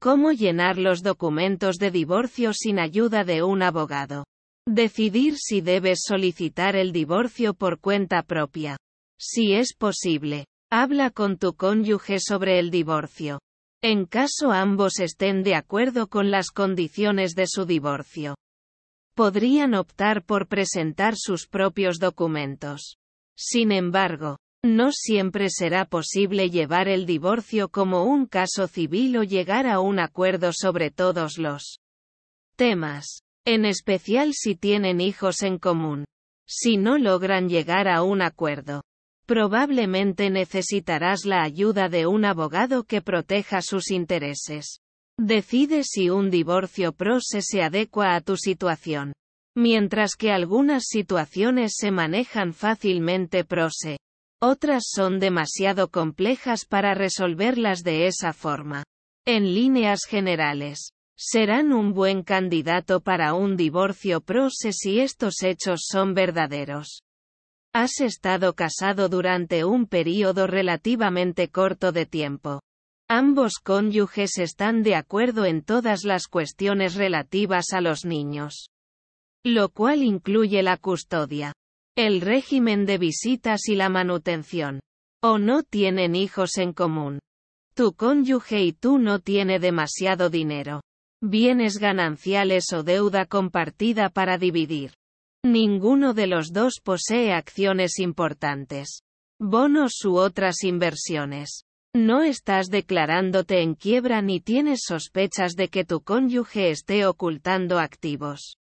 Cómo llenar los documentos de divorcio sin ayuda de un abogado. Decidir si debes solicitar el divorcio por cuenta propia. Si es posible, habla con tu cónyuge sobre el divorcio. En caso ambos estén de acuerdo con las condiciones de su divorcio. Podrían optar por presentar sus propios documentos. Sin embargo, no siempre será posible llevar el divorcio como un caso civil o llegar a un acuerdo sobre todos los temas, en especial si tienen hijos en común. Si no logran llegar a un acuerdo, probablemente necesitarás la ayuda de un abogado que proteja sus intereses. Decide si un divorcio pro se adecua a tu situación. Mientras que algunas situaciones se manejan fácilmente se. Otras son demasiado complejas para resolverlas de esa forma. En líneas generales, serán un buen candidato para un divorcio prose si estos hechos son verdaderos. Has estado casado durante un período relativamente corto de tiempo. Ambos cónyuges están de acuerdo en todas las cuestiones relativas a los niños. Lo cual incluye la custodia el régimen de visitas y la manutención. O no tienen hijos en común. Tu cónyuge y tú no tiene demasiado dinero. Bienes gananciales o deuda compartida para dividir. Ninguno de los dos posee acciones importantes. Bonos u otras inversiones. No estás declarándote en quiebra ni tienes sospechas de que tu cónyuge esté ocultando activos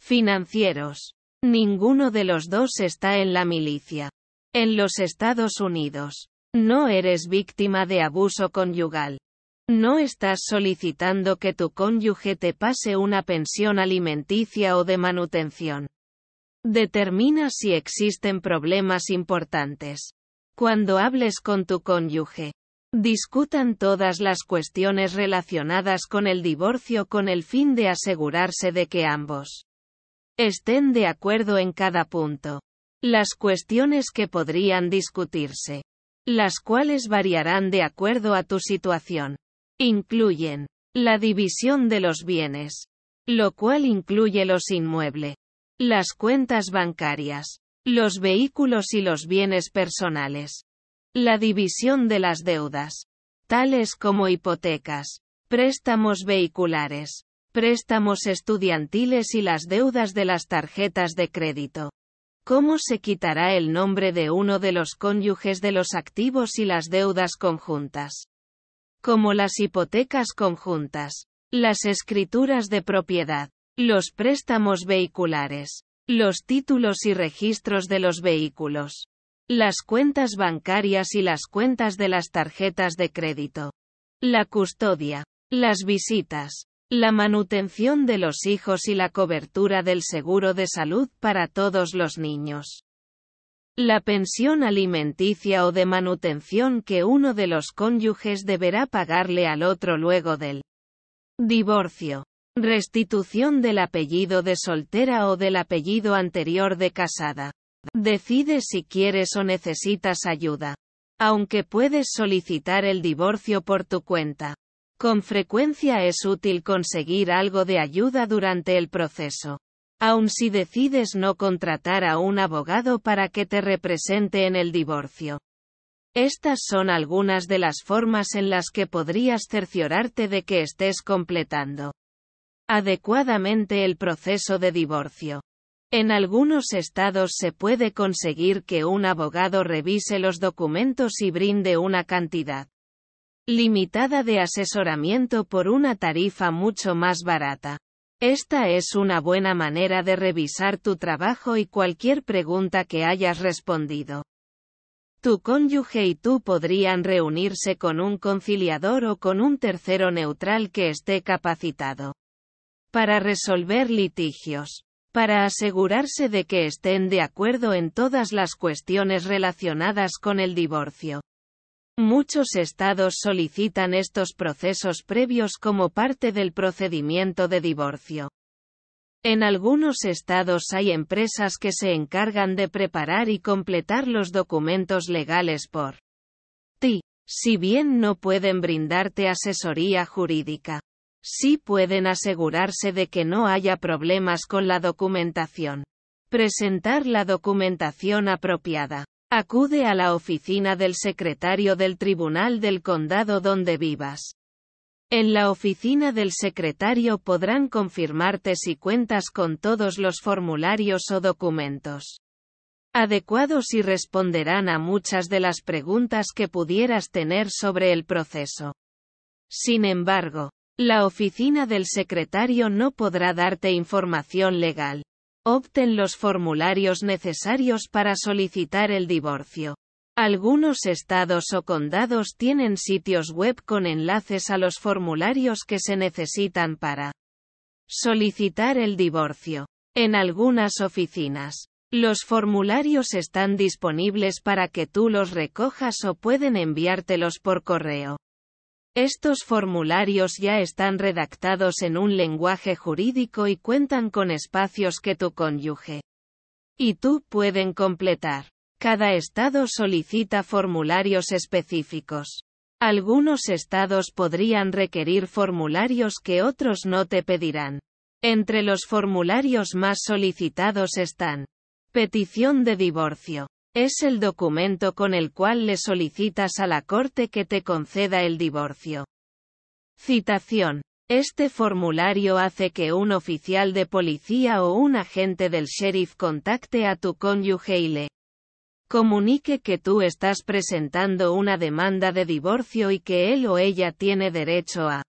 financieros. Ninguno de los dos está en la milicia. En los Estados Unidos. No eres víctima de abuso conyugal. No estás solicitando que tu cónyuge te pase una pensión alimenticia o de manutención. Determina si existen problemas importantes. Cuando hables con tu cónyuge, discutan todas las cuestiones relacionadas con el divorcio con el fin de asegurarse de que ambos estén de acuerdo en cada punto. Las cuestiones que podrían discutirse, las cuales variarán de acuerdo a tu situación, incluyen la división de los bienes, lo cual incluye los inmuebles, las cuentas bancarias, los vehículos y los bienes personales, la división de las deudas, tales como hipotecas, préstamos vehiculares, préstamos estudiantiles y las deudas de las tarjetas de crédito. ¿Cómo se quitará el nombre de uno de los cónyuges de los activos y las deudas conjuntas? Como las hipotecas conjuntas, las escrituras de propiedad, los préstamos vehiculares, los títulos y registros de los vehículos, las cuentas bancarias y las cuentas de las tarjetas de crédito, la custodia, las visitas, la manutención de los hijos y la cobertura del seguro de salud para todos los niños. La pensión alimenticia o de manutención que uno de los cónyuges deberá pagarle al otro luego del divorcio. Restitución del apellido de soltera o del apellido anterior de casada. Decide si quieres o necesitas ayuda. Aunque puedes solicitar el divorcio por tu cuenta. Con frecuencia es útil conseguir algo de ayuda durante el proceso. Aun si decides no contratar a un abogado para que te represente en el divorcio. Estas son algunas de las formas en las que podrías cerciorarte de que estés completando adecuadamente el proceso de divorcio. En algunos estados se puede conseguir que un abogado revise los documentos y brinde una cantidad limitada de asesoramiento por una tarifa mucho más barata. Esta es una buena manera de revisar tu trabajo y cualquier pregunta que hayas respondido. Tu cónyuge y tú podrían reunirse con un conciliador o con un tercero neutral que esté capacitado para resolver litigios, para asegurarse de que estén de acuerdo en todas las cuestiones relacionadas con el divorcio. Muchos estados solicitan estos procesos previos como parte del procedimiento de divorcio. En algunos estados hay empresas que se encargan de preparar y completar los documentos legales por ti, si bien no pueden brindarte asesoría jurídica. Sí pueden asegurarse de que no haya problemas con la documentación. Presentar la documentación apropiada. Acude a la oficina del secretario del Tribunal del Condado donde vivas. En la oficina del secretario podrán confirmarte si cuentas con todos los formularios o documentos adecuados y responderán a muchas de las preguntas que pudieras tener sobre el proceso. Sin embargo, la oficina del secretario no podrá darte información legal. Obten los formularios necesarios para solicitar el divorcio. Algunos estados o condados tienen sitios web con enlaces a los formularios que se necesitan para solicitar el divorcio. En algunas oficinas, los formularios están disponibles para que tú los recojas o pueden enviártelos por correo. Estos formularios ya están redactados en un lenguaje jurídico y cuentan con espacios que tu cónyuge y tú pueden completar. Cada estado solicita formularios específicos. Algunos estados podrían requerir formularios que otros no te pedirán. Entre los formularios más solicitados están petición de divorcio, es el documento con el cual le solicitas a la Corte que te conceda el divorcio. Citación. Este formulario hace que un oficial de policía o un agente del sheriff contacte a tu cónyuge y le comunique que tú estás presentando una demanda de divorcio y que él o ella tiene derecho a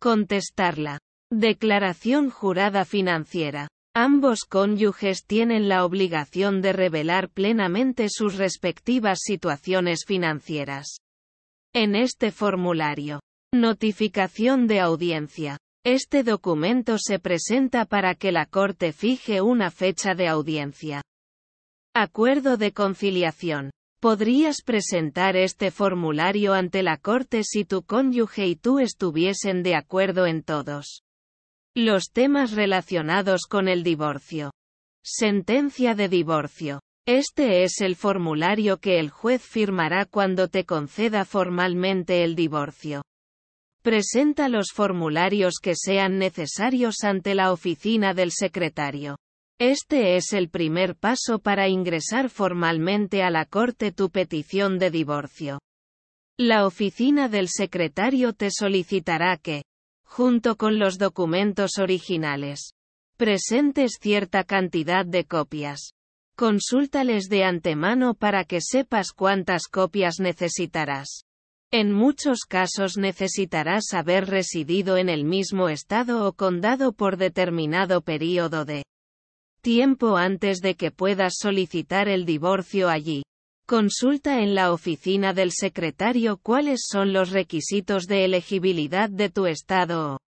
contestarla. Declaración jurada financiera. Ambos cónyuges tienen la obligación de revelar plenamente sus respectivas situaciones financieras. En este formulario. Notificación de audiencia. Este documento se presenta para que la Corte fije una fecha de audiencia. Acuerdo de conciliación. Podrías presentar este formulario ante la Corte si tu cónyuge y tú estuviesen de acuerdo en todos los temas relacionados con el divorcio. Sentencia de divorcio. Este es el formulario que el juez firmará cuando te conceda formalmente el divorcio. Presenta los formularios que sean necesarios ante la oficina del secretario. Este es el primer paso para ingresar formalmente a la Corte tu petición de divorcio. La oficina del secretario te solicitará que, junto con los documentos originales. Presentes cierta cantidad de copias. Consúltales de antemano para que sepas cuántas copias necesitarás. En muchos casos necesitarás haber residido en el mismo estado o condado por determinado período de tiempo antes de que puedas solicitar el divorcio allí. Consulta en la oficina del secretario cuáles son los requisitos de elegibilidad de tu estado.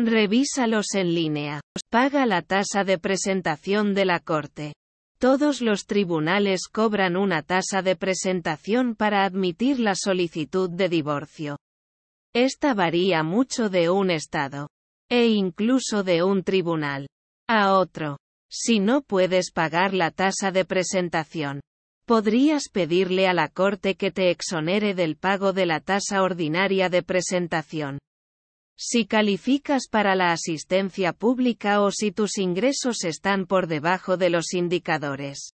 Revísalos en línea. Paga la tasa de presentación de la Corte. Todos los tribunales cobran una tasa de presentación para admitir la solicitud de divorcio. Esta varía mucho de un estado. E incluso de un tribunal. A otro. Si no puedes pagar la tasa de presentación, Podrías pedirle a la Corte que te exonere del pago de la tasa ordinaria de presentación. Si calificas para la asistencia pública o si tus ingresos están por debajo de los indicadores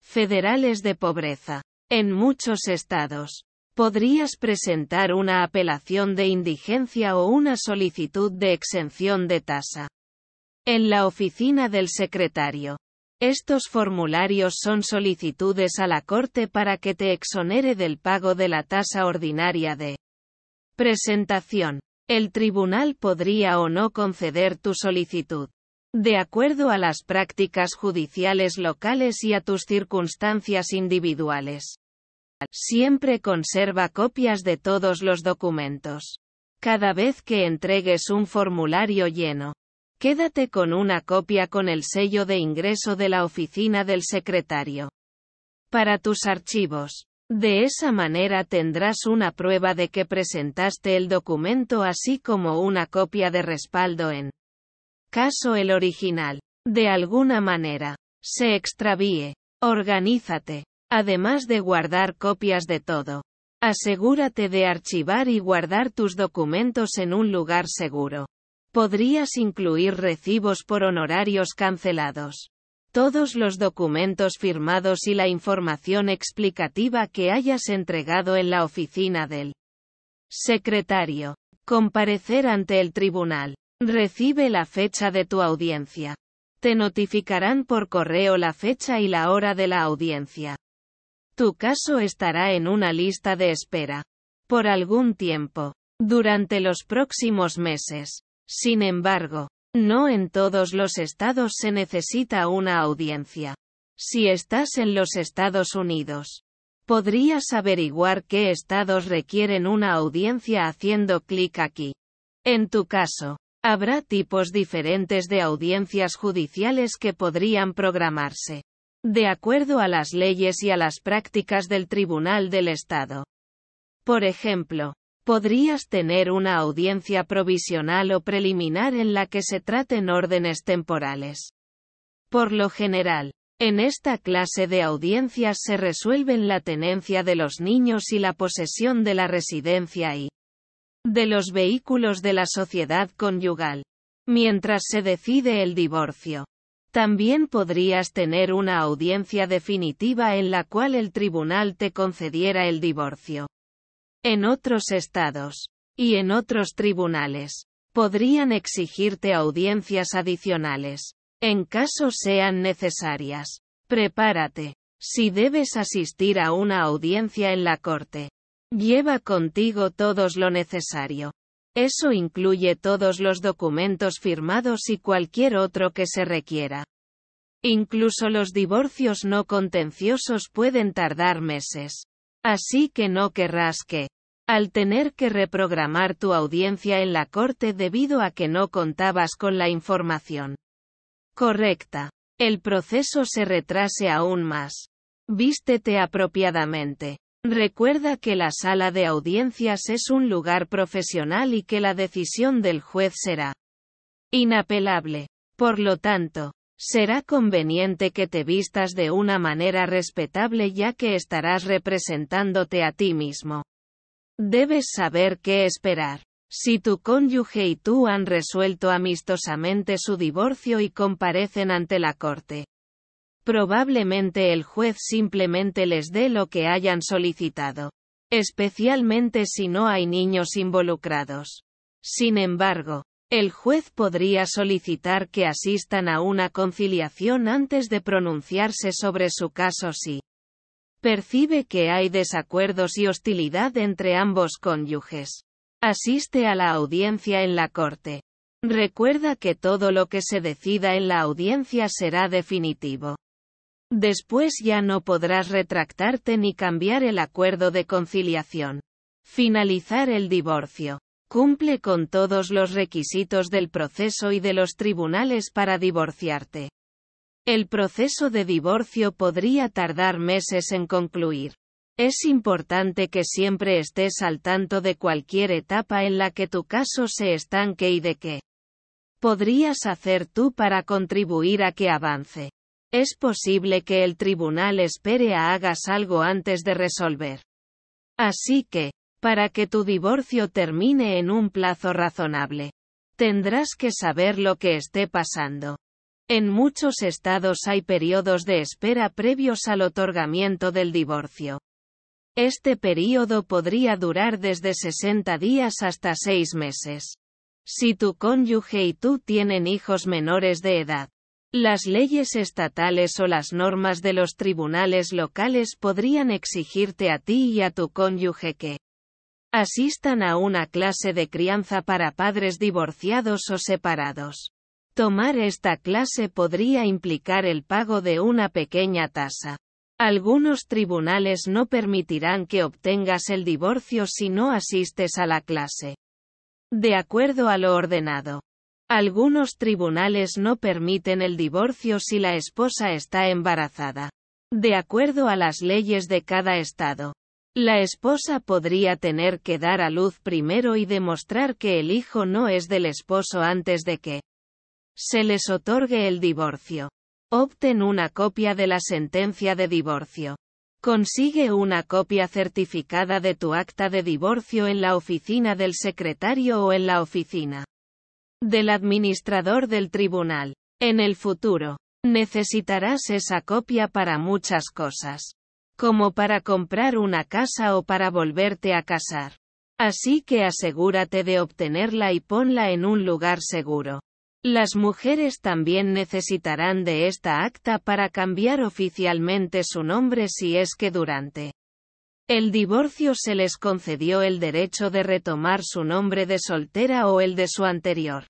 federales de pobreza. En muchos estados, podrías presentar una apelación de indigencia o una solicitud de exención de tasa. En la oficina del secretario estos formularios son solicitudes a la Corte para que te exonere del pago de la tasa ordinaria de presentación. El tribunal podría o no conceder tu solicitud. De acuerdo a las prácticas judiciales locales y a tus circunstancias individuales. Siempre conserva copias de todos los documentos. Cada vez que entregues un formulario lleno, Quédate con una copia con el sello de ingreso de la oficina del secretario. Para tus archivos. De esa manera tendrás una prueba de que presentaste el documento así como una copia de respaldo en caso el original, de alguna manera, se extravíe. Organízate. Además de guardar copias de todo. Asegúrate de archivar y guardar tus documentos en un lugar seguro. Podrías incluir recibos por honorarios cancelados. Todos los documentos firmados y la información explicativa que hayas entregado en la oficina del secretario. Comparecer ante el tribunal. Recibe la fecha de tu audiencia. Te notificarán por correo la fecha y la hora de la audiencia. Tu caso estará en una lista de espera. Por algún tiempo. Durante los próximos meses. Sin embargo, no en todos los estados se necesita una audiencia. Si estás en los Estados Unidos, podrías averiguar qué estados requieren una audiencia haciendo clic aquí. En tu caso, habrá tipos diferentes de audiencias judiciales que podrían programarse, de acuerdo a las leyes y a las prácticas del Tribunal del Estado. Por ejemplo, podrías tener una audiencia provisional o preliminar en la que se traten órdenes temporales. Por lo general, en esta clase de audiencias se resuelven la tenencia de los niños y la posesión de la residencia y de los vehículos de la sociedad conyugal, mientras se decide el divorcio. También podrías tener una audiencia definitiva en la cual el tribunal te concediera el divorcio en otros estados y en otros tribunales. Podrían exigirte audiencias adicionales, en caso sean necesarias. Prepárate. Si debes asistir a una audiencia en la corte, lleva contigo todos lo necesario. Eso incluye todos los documentos firmados y cualquier otro que se requiera. Incluso los divorcios no contenciosos pueden tardar meses. Así que no querrás que al tener que reprogramar tu audiencia en la corte debido a que no contabas con la información correcta. El proceso se retrase aún más. Vístete apropiadamente. Recuerda que la sala de audiencias es un lugar profesional y que la decisión del juez será inapelable. Por lo tanto, será conveniente que te vistas de una manera respetable ya que estarás representándote a ti mismo. Debes saber qué esperar. Si tu cónyuge y tú han resuelto amistosamente su divorcio y comparecen ante la corte, probablemente el juez simplemente les dé lo que hayan solicitado, especialmente si no hay niños involucrados. Sin embargo, el juez podría solicitar que asistan a una conciliación antes de pronunciarse sobre su caso si Percibe que hay desacuerdos y hostilidad entre ambos cónyuges. Asiste a la audiencia en la corte. Recuerda que todo lo que se decida en la audiencia será definitivo. Después ya no podrás retractarte ni cambiar el acuerdo de conciliación. Finalizar el divorcio. Cumple con todos los requisitos del proceso y de los tribunales para divorciarte. El proceso de divorcio podría tardar meses en concluir. Es importante que siempre estés al tanto de cualquier etapa en la que tu caso se estanque y de qué podrías hacer tú para contribuir a que avance. Es posible que el tribunal espere a hagas algo antes de resolver. Así que, para que tu divorcio termine en un plazo razonable, tendrás que saber lo que esté pasando. En muchos estados hay periodos de espera previos al otorgamiento del divorcio. Este periodo podría durar desde 60 días hasta 6 meses. Si tu cónyuge y tú tienen hijos menores de edad, las leyes estatales o las normas de los tribunales locales podrían exigirte a ti y a tu cónyuge que asistan a una clase de crianza para padres divorciados o separados. Tomar esta clase podría implicar el pago de una pequeña tasa. Algunos tribunales no permitirán que obtengas el divorcio si no asistes a la clase. De acuerdo a lo ordenado. Algunos tribunales no permiten el divorcio si la esposa está embarazada. De acuerdo a las leyes de cada estado. La esposa podría tener que dar a luz primero y demostrar que el hijo no es del esposo antes de que se les otorgue el divorcio. Obtén una copia de la sentencia de divorcio. Consigue una copia certificada de tu acta de divorcio en la oficina del secretario o en la oficina del administrador del tribunal. En el futuro, necesitarás esa copia para muchas cosas, como para comprar una casa o para volverte a casar. Así que asegúrate de obtenerla y ponla en un lugar seguro. Las mujeres también necesitarán de esta acta para cambiar oficialmente su nombre si es que durante el divorcio se les concedió el derecho de retomar su nombre de soltera o el de su anterior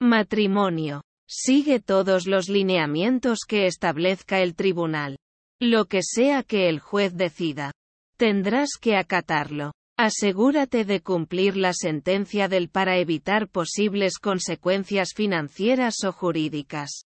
matrimonio. Sigue todos los lineamientos que establezca el tribunal. Lo que sea que el juez decida. Tendrás que acatarlo. Asegúrate de cumplir la sentencia del para evitar posibles consecuencias financieras o jurídicas.